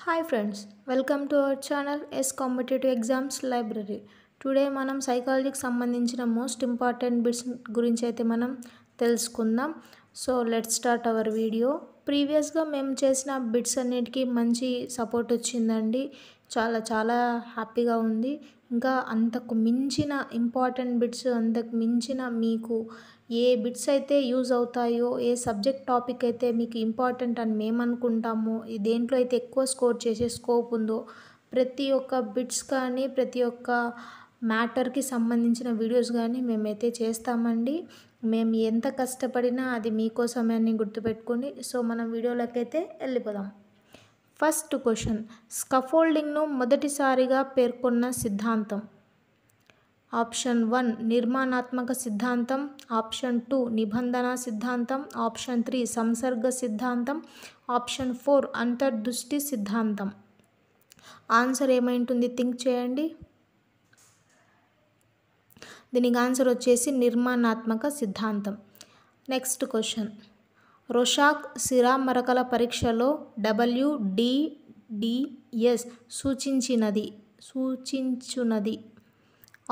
hi friends welcome to our channel S competitive exams library today మనం సైకాలజీకి సంబంధించిన most important bits గురించి అయితే మనం తెలుసుకుందాం so let start our video ప్రీవియస్గా మేము చేసిన బిట్స్ అన్నిటికీ మంచి సపోర్ట్ వచ్చిందండి చాలా చాలా హ్యాపీగా ఉంది ఇంకా అంతకు మించిన ఇంపార్టెంట్ బిట్స్ అంతకు మించిన మీకు ఏ బిట్స్ అయితే యూజ్ అవుతాయో ఏ సబ్జెక్ట్ టాపిక్ అయితే మీకు ఇంపార్టెంట్ అని మేము అనుకుంటామో దేంట్లో అయితే ఎక్కువ స్కోర్ చేసే స్కోప్ ఉందో ప్రతి ఒక్క బిట్స్ కానీ ప్రతి ఒక్క మ్యాటర్కి సంబంధించిన వీడియోస్ కానీ మేమైతే చేస్తామండి మేము ఎంత కష్టపడినా అది మీకోసమే అని గుర్తుపెట్టుకోండి సో మనం అయితే వెళ్ళిపోదాం ఫస్ట్ క్వశ్చన్ స్కఫోల్డింగ్ను మొదటిసారిగా పేర్కొన్న సిద్ధాంతం ఆప్షన్ వన్ నిర్మాణాత్మక సిద్ధాంతం ఆప్షన్ టూ నిబంధన సిద్ధాంతం ఆప్షన్ త్రీ సంసర్గ సిద్ధాంతం ఆప్షన్ ఫోర్ అంతర్దృష్టి సిద్ధాంతం ఆన్సర్ ఏమైంటుంది థింక్ చేయండి దీనికి ఆన్సర్ వచ్చేసి నిర్మాణాత్మక సిద్ధాంతం నెక్స్ట్ క్వశ్చన్ రొషాక్ సిరా మరకల పరీక్షలో డబ్ల్యూడిడిఎస్ సూచించినది సూచించునది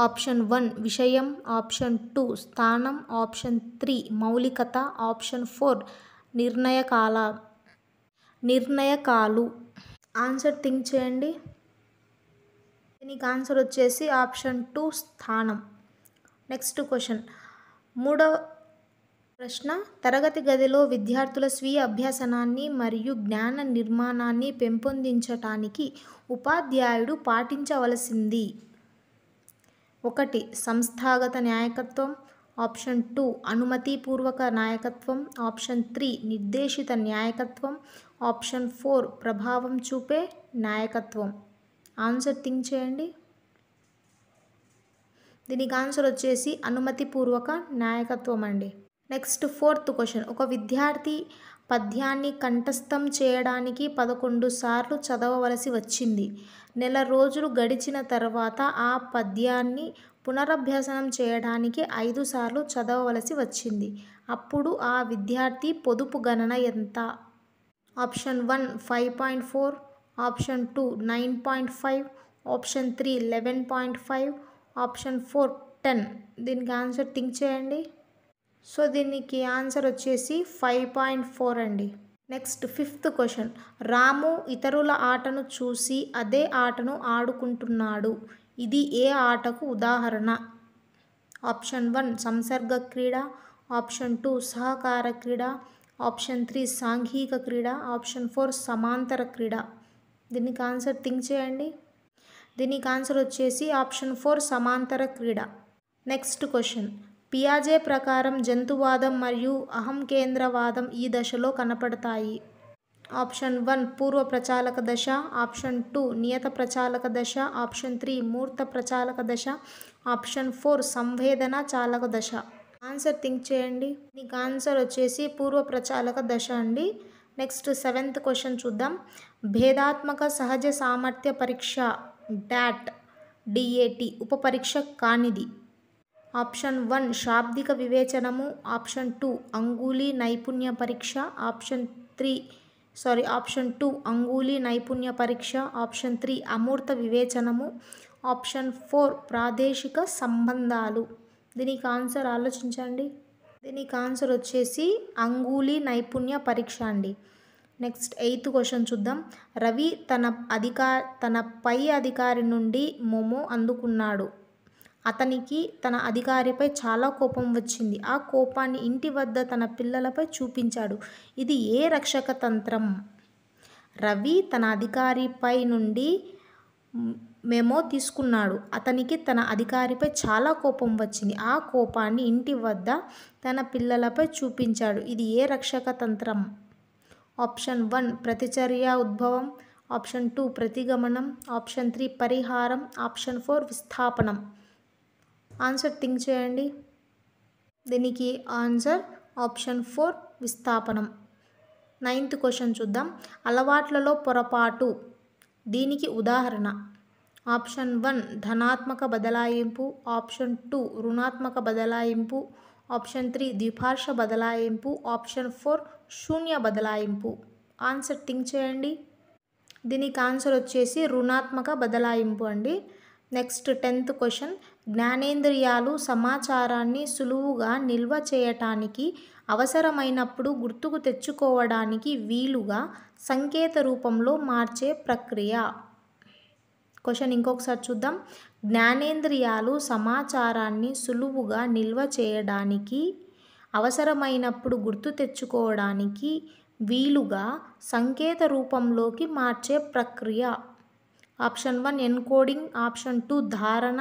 ఆప్షన్ వన్ విషయం ఆప్షన్ టూ స్థానం ఆప్షన్ త్రీ మౌలికత ఆప్షన్ ఫోర్ నిర్ణయకాల నిర్ణయకాలు ఆన్సర్ థింక్ చేయండి దీనికి ఆన్సర్ వచ్చేసి ఆప్షన్ టూ స్థానం నెక్స్ట్ క్వశ్చన్ మూడవ ప్రశ్న తరగతి గదిలో విద్యార్థుల స్వీయ అభ్యాసనాన్ని మరియు జ్ఞాన నిర్మాణాన్ని పెంపొందించటానికి ఉపాధ్యాయుడు పాటించవలసింది ఒకటి సంస్థాగత నాయకత్వం ఆప్షన్ టూ అనుమతిపూర్వక నాయకత్వం ఆప్షన్ త్రీ నిర్దేశిత నాయకత్వం ఆప్షన్ ఫోర్ ప్రభావం చూపే నాయకత్వం ఆన్సర్ థింక్ చేయండి దీనికి ఆన్సర్ వచ్చేసి అనుమతిపూర్వక నాయకత్వం అండి నెక్స్ట్ ఫోర్త్ క్వశ్చన్ ఒక విద్యార్థి పద్యాన్ని కంఠస్థం చేయడానికి పదకొండు సార్లు చదవవలసి వచ్చింది నెల రోజులు గడిచిన తర్వాత ఆ పద్యాన్ని పునరభ్యాసనం చేయడానికి ఐదు సార్లు చదవవలసి వచ్చింది అప్పుడు ఆ విద్యార్థి పొదుపు గణన ఎంత option one five point four option two nine point five option three eleven point five option four ten దీనికి ఆన్సర్ థింక్ చేయండి సో దీనికి ఆన్సర్ వచ్చేసి ఫైవ్ పాయింట్ ఫోర్ అండి నెక్స్ట్ ఫిఫ్త్ క్వశ్చన్ రాము ఇతరుల ఆటను చూసి అదే ఆటను ఆడుకుంటున్నాడు ఇది ఏ ఆటకు ఉదాహరణ ఆప్షన్ వన్ సంసర్గ క్రీడ ఆప్షన్ టూ సహకార క్రీడ ఆప్షన్ త్రీ సాంఘిక క్రీడ ఆప్షన్ ఫోర్ సమాంతర క్రీడ దీనికి ఆన్సర్ థింక్ చేయండి దీనికి ఆన్సర్ వచ్చేసి ఆప్షన్ ఫోర్ సమాంతర క్రీడ నెక్స్ట్ క్వశ్చన్ పియాజే ప్రకారం జంతువాదం మరియు అహంకేంద్రవాదం ఈ దశలో కనపడతాయి ఆప్షన్ వన్ పూర్వ ప్రచాలక దశ ఆప్షన్ టూ నియత ప్రచాలక దశ ఆప్షన్ త్రీ మూర్త ప్రచాలక దశ ఆప్షన్ ఫోర్ సంవేదన చాలక దశ ఆన్సర్ థింక్ చేయండి మీకు ఆన్సర్ వచ్చేసి పూర్వ ప్రచాలక దశ అండి నెక్స్ట్ సెవెంత్ క్వశ్చన్ చూద్దాం భేదాత్మక సహజ సామర్థ్య పరీక్ష డాట్ డిఏటి ఉపపరీక్ష కానిది ఆప్షన్ వన్ శాబ్దిక వివేచనము ఆప్షన్ టూ అంగూలీ నైపుణ్య పరీక్ష option three sorry option two అంగూలీ నైపుణ్య పరీక్ష ఆప్షన్ త్రీ అమూర్త వివేచనము ఆప్షన్ ఫోర్ ప్రాదేశిక సంబంధాలు దీనికి ఆన్సర్ ఆలోచించండి దీనికి ఆన్సర్ వచ్చేసి అంగూలీ నైపుణ్య పరీక్ష అండి నెక్స్ట్ ఎయిత్ క్వశ్చన్ చూద్దాం రవి తన అధికార తన పై అధికారి నుండి మోమో అందుకున్నాడు అతనికి తన అధికారిపై చాలా కోపం వచ్చింది ఆ కోపాన్ని ఇంటి వద్ద తన పిల్లలపై చూపించాడు ఇది ఏ రక్షక తంత్రం రవి తన అధికారిపై నుండి మెమో తీసుకున్నాడు అతనికి తన అధికారిపై చాలా కోపం వచ్చింది ఆ కోపాన్ని ఇంటి వద్ద తన పిల్లలపై చూపించాడు ఇది ఏ రక్షక తంత్రం ఆప్షన్ వన్ ప్రతిచర్య ఉద్భవం ఆప్షన్ టూ ప్రతిగమనం ఆప్షన్ త్రీ పరిహారం ఆప్షన్ ఫోర్ విస్థాపనం ఆన్సర్ థింక్ చేయండి దీనికి ఆన్సర్ ఆప్షన్ ఫోర్ విస్థాపనం నైన్త్ క్వశ్చన్ చూద్దాం అలవాట్లలో పొరపాటు దీనికి ఉదాహరణ ఆప్షన్ వన్ ధనాత్మక బదలాయింపు ఆప్షన్ టూ రుణాత్మక బదలాయింపు ఆప్షన్ త్రీ ద్విభాష బదలాయింపు ఆప్షన్ ఫోర్ శూన్య బదలాయింపు ఆన్సర్ థింక్ చేయండి దీనికి ఆన్సర్ వచ్చేసి రుణాత్మక బదలాయింపు అండి నెక్స్ట్ టెన్త్ క్వశ్చన్ జ్ఞానేంద్రియాలు సమాచారాన్ని సులువుగా నిల్వ చేయటానికి అవసరమైనప్పుడు గుర్తుకు తెచ్చుకోవడానికి వీలుగా సంకేత రూపంలో మార్చే ప్రక్రియ క్వశ్చన్ ఇంకొకసారి చూద్దాం జ్ఞానేంద్రియాలు సమాచారాన్ని సులువుగా నిల్వ చేయడానికి అవసరమైనప్పుడు గుర్తు తెచ్చుకోవడానికి వీలుగా సంకేత రూపంలోకి మార్చే ప్రక్రియ option one encoding option two ధారణ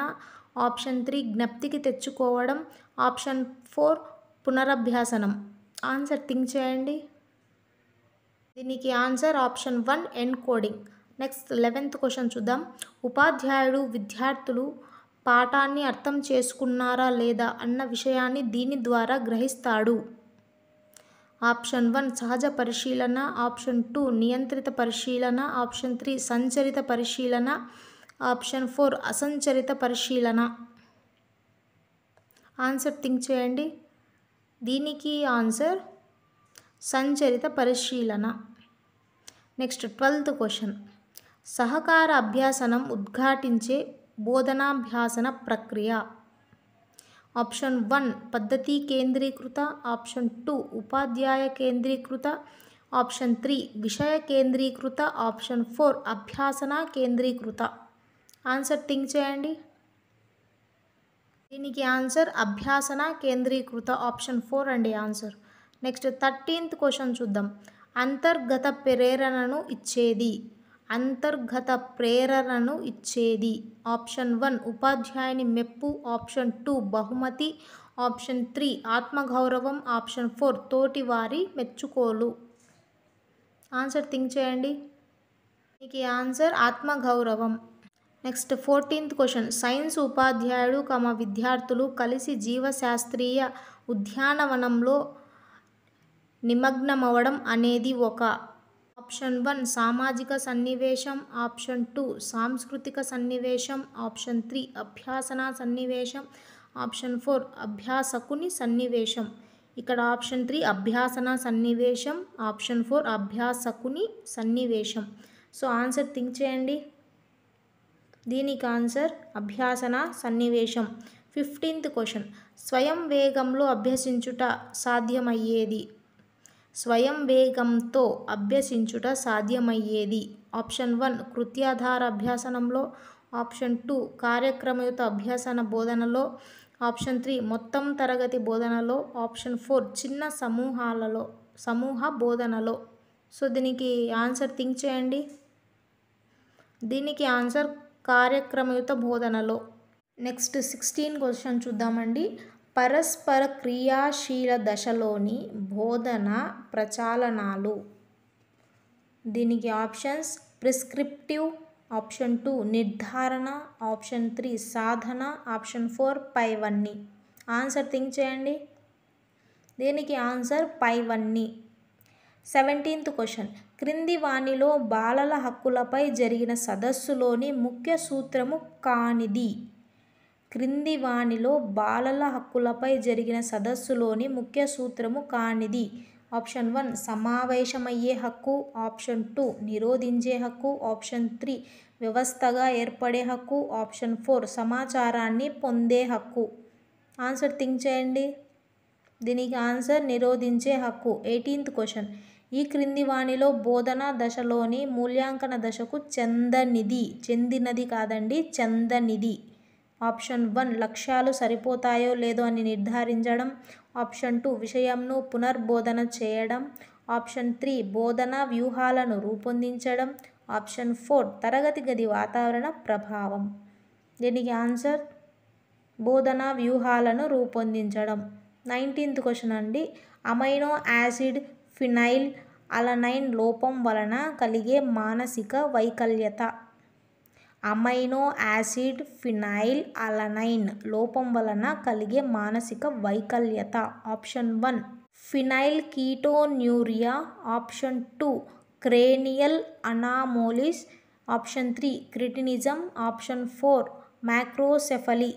ఆప్షన్ త్రీ జ్ఞప్తికి తెచ్చుకోవడం ఆప్షన్ ఫోర్ పునరభ్యాసనం ఆన్సర్ థింక్ చేయండి దీనికి answer option one encoding next eleventh question చూద్దాం ఉపాధ్యాయుడు విద్యార్థులు పాఠాన్ని అర్థం చేసుకున్నారా లేదా అన్న విషయాన్ని దీని ద్వారా గ్రహిస్తాడు ఆప్షన్ వన్ సహజ పరిశీలన ఆప్షన్ టూ నియంత్రిత పరిశీలన ఆప్షన్ త్రీ సంచరిత పరిశీలన ఆప్షన్ ఫోర్ అసంచరిత పరిశీలన ఆన్సర్ థింక్ చేయండి దీనికి ఆన్సర్ సంచరిత పరిశీలన నెక్స్ట్ ట్వెల్త్ క్వశ్చన్ సహకార అభ్యాసనం ఉద్ఘాటించే బోధనాభ్యాసన ప్రక్రియ ఆప్షన్ వన్ పద్ధతి కేంద్రీకృత ఆప్షన్ టూ ఉపాధ్యాయ కేంద్రీకృత ఆప్షన్ త్రీ విషయ కేంద్రీకృత ఆప్షన్ ఫోర్ అభ్యాసన కేంద్రీకృత ఆన్సర్ థింక్ చేయండి దీనికి ఆన్సర్ అభ్యాసన కేంద్రీకృత ఆప్షన్ ఫోర్ అండి ఆన్సర్ నెక్స్ట్ థర్టీన్త్ క్వశ్చన్ చూద్దాం అంతర్గత ప్రేరణను ఇచ్చేది అంతర్గత ప్రేరణను ఇచ్చేది ఆప్షన్ వన్ ఉపాధ్యాయుని మెప్పు ఆప్షన్ టూ బహుమతి ఆప్షన్ త్రీ ఆత్మగౌరవం ఆప్షన్ ఫోర్ తోటి వారి మెచ్చుకోలు ఆన్సర్ థింక్ చేయండి దీనికి ఆన్సర్ ఆత్మగౌరవం నెక్స్ట్ ఫోర్టీన్త్ క్వశ్చన్ సైన్స్ ఉపాధ్యాయుడు కమ విద్యార్థులు కలిసి జీవశాస్త్రీయ ఉద్యానవనంలో నిమగ్నమవడం అనేది ఒక ఆప్షన్ వన్ సామాజిక సన్నివేశం ఆప్షన్ టూ సాంస్కృతిక సన్నివేశం ఆప్షన్ త్రీ అభ్యాసన సన్నివేశం ఆప్షన్ ఫోర్ అభ్యాసకుని సన్నివేశం ఇక్కడ ఆప్షన్ త్రీ అభ్యాసన సన్నివేశం ఆప్షన్ ఫోర్ అభ్యాసకుని సన్నివేశం సో ఆన్సర్ థింక్ చేయండి దీనికి ఆన్సర్ అభ్యాసన సన్నివేశం ఫిఫ్టీన్త్ క్వశ్చన్ స్వయం వేగంలో అభ్యసించుట సాధ్యమయ్యేది స్వయం వేగంతో అభ్యసించుట సాధ్యమయ్యేది ఆప్షన్ వన్ కృత్యాధార అభ్యాసనంలో ఆప్షన్ టూ కార్యక్రమయుత అభ్యాసన బోధనలో ఆప్షన్ త్రీ మొత్తం తరగతి బోధనలో ఆప్షన్ ఫోర్ చిన్న సమూహాలలో సమూహ బోధనలో సో దీనికి ఆన్సర్ థింక్ చేయండి దీనికి ఆన్సర్ కార్యక్రమయుత బోధనలో నెక్స్ట్ సిక్స్టీన్ క్వశ్చన్ చూద్దామండి పరస్పర క్రియాశీల దశలోని బోధన ప్రచాలనాలు దీనికి ఆప్షన్స్ ప్రిస్క్రిప్టివ్ ఆప్షన్ టూ నిర్ధారణ ఆప్షన్ త్రీ సాధన ఆప్షన్ ఫోర్ పైవన్నీ ఆన్సర్ థింక్ చేయండి దీనికి ఆన్సర్ పైవన్నీ సెవెంటీన్త్ క్వశ్చన్ క్రింది వాణిలో బాలల హక్కులపై జరిగిన సదస్సులోని ముఖ్య సూత్రము కానిది క్రింది వాణిలో బాలల హక్కులపై జరిగిన సదస్సులోని ముఖ్య సూత్రము కానిది ఆప్షన్ వన్ సమావేశమయ్యే హక్కు ఆప్షన్ టూ నిరోధించే హక్కు ఆప్షన్ త్రీ వ్యవస్థగా ఏర్పడే హక్కు ఆప్షన్ ఫోర్ సమాచారాన్ని పొందే హక్కు ఆన్సర్ థింక్ చేయండి దీనికి ఆన్సర్ నిరోధించే హక్కు ఎయిటీన్త్ క్వశ్చన్ ఈ క్రింది వాణిలో బోధన దశలోని మూల్యాంకన దశకు చందనిధి చెందినది కాదండి చందనిధి ఆప్షన్ వన్ లక్ష్యాలు సరిపోతాయో లేదో అని నిర్ధారించడం ఆప్షన్ టూ విషయంను పునర్బోధన చేయడం ఆప్షన్ త్రీ బోధన వ్యూహాలను రూపొందించడం ఆప్షన్ ఫోర్ తరగతి గది వాతావరణ ప్రభావం దీనికి ఆన్సర్ బోధన వ్యూహాలను రూపొందించడం నైన్టీన్త్ క్వశ్చన్ అండి అమైనో యాసిడ్ ఫినైల్ అలనైన్ లోపం వలన కలిగే మానసిక వైకల్యత అమైనో యాసిడ్ ఫినైల్ అలనైన్ లోపం వలన కలిగే మానసిక వైకల్యత option one phenylketonuria option two cranial anomalies option three cretinism option four macrocephaly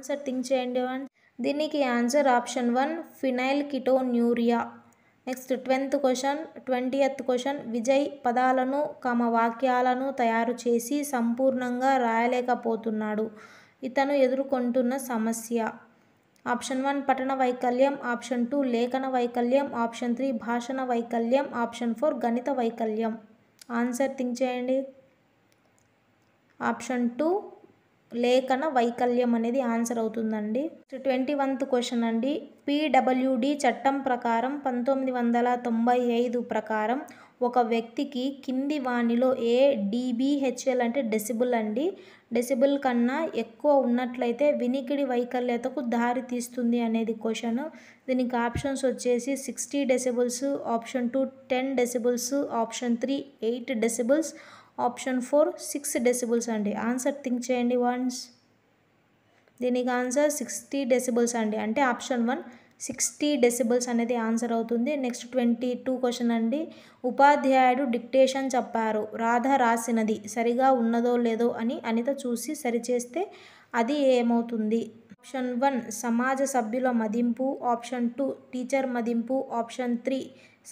answer think చేయండి వన్ దీనికి answer option one phenylketonuria next twelfth question twentieth question Vijay పదాలను తమ వాక్యాలను తయారు చేసి సంపూర్ణంగా రాయలేకపోతున్నాడు ఇతను ఎదుర్కొంటున్న సమస్య ఆప్షన్ వన్ పఠన వైకల్యం ఆప్షన్ టూ లేఖన వైకల్యం ఆప్షన్ త్రీ భాషణ వైకల్యం ఆప్షన్ ఫోర్ గణిత వైకల్యం ఆన్సర్ థింక్ చేయండి ఆప్షన్ టూ లేఖన వైకల్యం అనేది ఆన్సర్ అవుతుందండి ట్వంటీ వన్త్ క్వశ్చన్ అండి పీడబ్ల్యూడి చట్టం ప్రకారం పంతొమ్మిది వందల తొంభై ఐదు ప్రకారం ఒక వ్యక్తికి కింది వానిలో ఏ డిబిహెచ్ఎల్ అంటే డెసిబుల్ అండి డెసిబుల్ కన్నా ఎక్కువ ఉన్నట్లయితే వినికిడి వైకల్యతకు దారి తీస్తుంది అనేది క్వశ్చన్ దీనికి ఆప్షన్స్ వచ్చేసి sixty decibels option two ten decibels option three eight decibels option four six decibels అండి ఆన్సర్ థింక్ చేయండి వన్స్ దీనికి ఆన్సర్ సిక్స్టీ డెసిబుల్స్ అండి అంటే ఆప్షన్ వన్ సిక్స్టీ డెసిబుల్స్ అనేది ఆన్సర్ అవుతుంది నెక్స్ట్ ట్వంటీ టూ క్వశ్చన్ అండి ఉపాధ్యాయుడు డిక్టేషన్ చెప్పారు రాధ రాసినది సరిగా ఉన్నదో లేదో అని అనిత చూసి సరిచేస్తే అది ఏమవుతుంది ఆప్షన్ వన్ సమాజ సభ్యుల మదింపు ఆప్షన్ టూ టీచర్ మదింపు ఆప్షన్ త్రీ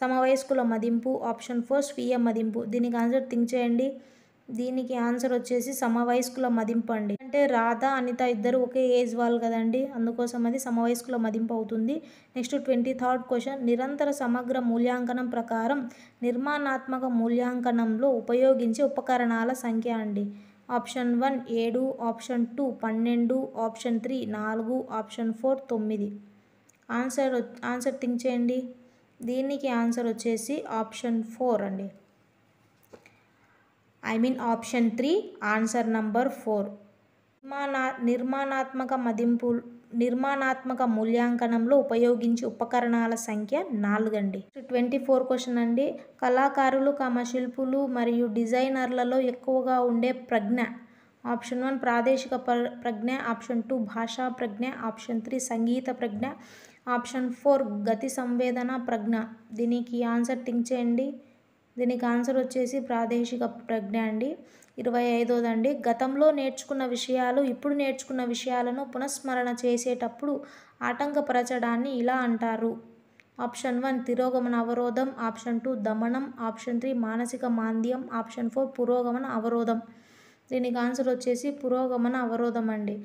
సమవయస్కుల మదింపు ఆప్షన్ ఫోర్ స్వీయ మదింపు దీనికి ఆన్సర్ థింక్ చేయండి దీనికి ఆన్సర్ వచ్చేసి సమవయస్కుల మదింపు అండి అంటే రాధ అనిత ఇద్దరు ఒకే ఏజ్ వాళ్ళు కదండి అందుకోసం అది సమవయస్కుల మదింపు అవుతుంది నెక్స్ట్ ట్వంటీ థర్డ్ క్వశ్చన్ నిరంతర సమగ్ర మూల్యాంకనం ప్రకారం నిర్మాణాత్మక మూల్యాంకనంలో ఉపయోగించే ఉపకరణాల సంఖ్య అండి ఆప్షన్ వన్ ఏడు ఆప్షన్ టూ పన్నెండు ఆప్షన్ త్రీ నాలుగు ఆప్షన్ ఫోర్ తొమ్మిది ఆన్సర్ ఆన్సర్ థింక్ చేయండి దీనికి ఆన్సర్ వచ్చేసి ఆప్షన్ ఫోర్ అండి I mean option three answer number four నిర్మాణా నిర్మాణాత్మక మదింపు నిర్మాణాత్మక మూల్యాంకనంలో ఉపయోగించే ఉపకరణాల సంఖ్య నాలుగండి ట్వంటీ ఫోర్ క్వశ్చన్ అండి కళాకారులు కమ శిల్పులు మరియు డిజైనర్లలో ఎక్కువగా ఉండే ప్రజ్ఞ ఆప్షన్ వన్ ప్రాదేశిక ప్రజ్ఞ ఆప్షన్ టూ భాషా ప్రజ్ఞ ఆప్షన్ త్రీ సంగీత ప్రజ్ఞ ఆప్షన్ ఫోర్ గతి సంవేదన ప్రజ్ఞ దీనికి ఆన్సర్ థింక్ చేయండి దీనికి ఆన్సర్ వచ్చేసి ప్రాదేశిక ప్రజ్ఞ అండి ఇరవై ఐదోదండి గతంలో నేర్చుకున్న విషయాలు ఇప్పుడు నేర్చుకున్న విషయాలను పునఃస్మరణ చేసేటప్పుడు ఆటంకపరచడాన్ని ఇలా అంటారు ఆప్షన్ వన్ తిరోగమన అవరోధం ఆప్షన్ టూ దమనం ఆప్షన్ త్రీ మానసిక మాంద్యం ఆప్షన్ ఫోర్ పురోగమన అవరోధం దీనికి ఆన్సర్ వచ్చేసి పురోగమన అవరోధం అండి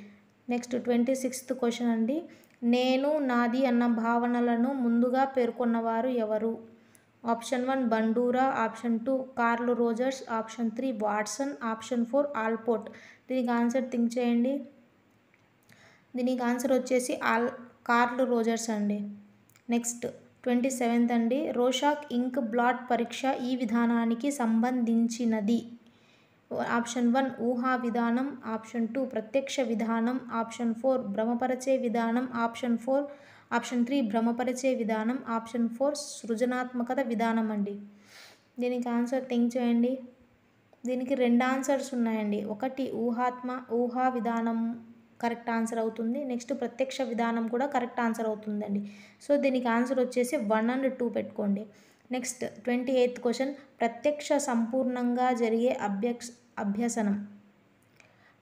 నెక్స్ట్ ట్వంటీ సిక్స్త్ క్వశ్చన్ అండి నేను నాది అన్న భావనలను ముందుగా పేర్కొన్నవారు ఎవరు option one Bandura option two Carl Rogers option three Watson option four Allport దీనికి ఆన్సర్ థింక్ చేయండి దీనికి ఆన్సర్ వచ్చేసి ఆల్ కార్ల్ రోజర్స్ అండి నెక్స్ట్ ట్వంటీ సెవెంత్ అండి రోషాక్ ఇంక్ బ్లాట్ పరీక్ష ఈ విధానానికి సంబంధించినది ఆప్షన్ వన్ ఊహా విధానం ఆప్షన్ టూ ప్రత్యక్ష విధానం ఆప్షన్ ఫోర్ భ్రమపరచే విధానం ఆప్షన్ ఫోర్ ఆప్షన్ త్రీ భ్రమపరిచే విధానం ఆప్షన్ ఫోర్ సృజనాత్మకత విధానం అండి దీనికి ఆన్సర్ థింక్ చేయండి దీనికి రెండు ఆన్సర్స్ ఉన్నాయండి ఒకటి ఊహాత్మ ఊహా విధానం కరెక్ట్ ఆన్సర్ అవుతుంది నెక్స్ట్ ప్రత్యక్ష విధానం కూడా కరెక్ట్ ఆన్సర్ అవుతుందండి సో దీనికి ఆన్సర్ వచ్చేసి వన్ అండ్ టూ పెట్టుకోండి నెక్స్ట్ ట్వంటీ ఎయిత్ క్వశ్చన్ ప్రత్యక్ష సంపూర్ణంగా జరిగే అభ్యక్ష అభ్యసనం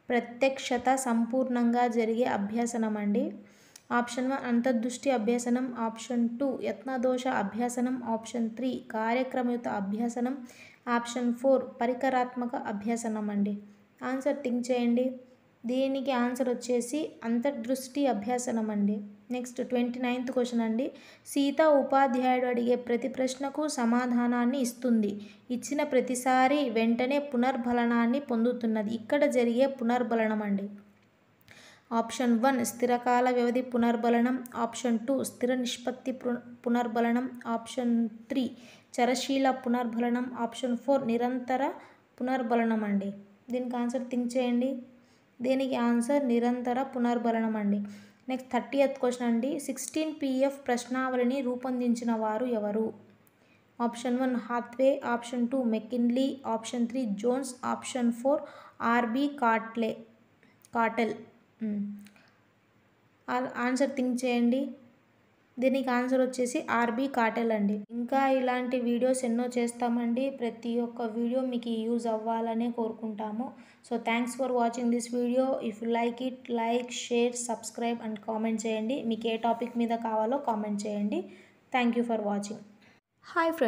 ప్రత్యక్షత సంపూర్ణంగా జరిగే అభ్యసనం అండి ఆప్షన్ వన్ అంతర్దృష్టి అభ్యసనం ఆప్షన్ టూ యత్నదోష అభ్యసనం ఆప్షన్ త్రీ కార్యక్రమయుత అభ్యసనం ఆప్షన్ ఫోర్ పరికరాత్మక అభ్యసనం అండి ఆన్సర్ థింక్ చేయండి దీనికి ఆన్సర్ వచ్చేసి అంతర్దృష్టి అభ్యాసనం అండి నెక్స్ట్ ట్వంటీ నైన్త్ క్వశ్చన్ అండి సీత ఉపాధ్యాయుడు అడిగే ప్రతి ప్రశ్నకు సమాధానాన్ని ఇస్తుంది ఇచ్చిన ప్రతిసారి వెంటనే పునర్బలనాన్ని పొందుతున్నది ఇక్కడ జరిగే పునర్బలనం అండి ఆప్షన్ వన్ స్థిరకాల వ్యవధి పునర్బలనం ఆప్షన్ టూ స్థిర నిష్పత్తి పునర్బలనం ఆప్షన్ త్రీ చరశీల పునర్బలనం ఆప్షన్ ఫోర్ నిరంతర పునర్బలనం అండి దీనికి ఆన్సర్ థింక్ చేయండి దీనికి ఆన్సర్ నిరంతర పునర్బలనం అండి నెక్స్ట్ థర్టీ ఎత్ క్వశ్చన్ అండి సిక్స్టీన్ పిఎఫ్ ప్రశ్నావళిని రూపొందించిన వారు ఎవరు option one Hathaway option two McKinley option three Jones option four R B Cattell Cattell answer think చేయండి దీనికి ఆన్సర్ వచ్చేసి ఆర్బీ కాటెల్ అండి ఇంకా ఇలాంటి వీడియోస్ ఎన్నో చేస్తామండి ప్రతి ఒక్క వీడియో మీకు యూజ్ అవ్వాలనే కోరుకుంటాము so thanks for watching this video if like it like share subscribe and comment చేయండి మీకు ఏ టాపిక్ మీద కావాలో కామెంట్ చేయండి thank you for watching hi friends